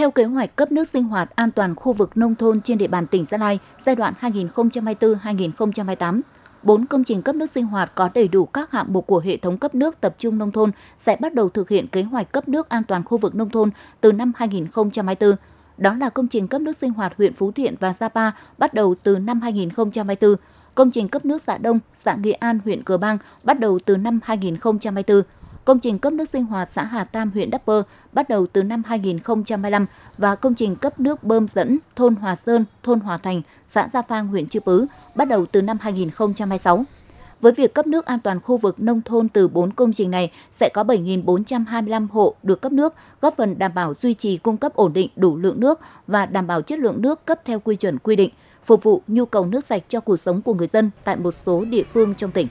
Theo kế hoạch cấp nước sinh hoạt an toàn khu vực nông thôn trên địa bàn tỉnh Gia Lai giai đoạn 2024-2028, 4 công trình cấp nước sinh hoạt có đầy đủ các hạng mục của hệ thống cấp nước tập trung nông thôn sẽ bắt đầu thực hiện kế hoạch cấp nước an toàn khu vực nông thôn từ năm 2024. Đó là công trình cấp nước sinh hoạt huyện Phú Thiện và Sapa bắt đầu từ năm 2024, công trình cấp nước xã Đông, xã Nghệ An, huyện Cờ Bang bắt đầu từ năm 2024 công trình cấp nước sinh hoạt xã Hà Tam, huyện Đắk Bơ bắt đầu từ năm 2025 và công trình cấp nước bơm dẫn thôn Hòa Sơn, thôn Hòa Thành, xã Gia Phang, huyện Chư Pứ bắt đầu từ năm 2026. Với việc cấp nước an toàn khu vực nông thôn từ 4 công trình này sẽ có 7.425 hộ được cấp nước, góp phần đảm bảo duy trì cung cấp ổn định đủ lượng nước và đảm bảo chất lượng nước cấp theo quy chuẩn quy định, phục vụ nhu cầu nước sạch cho cuộc sống của người dân tại một số địa phương trong tỉnh.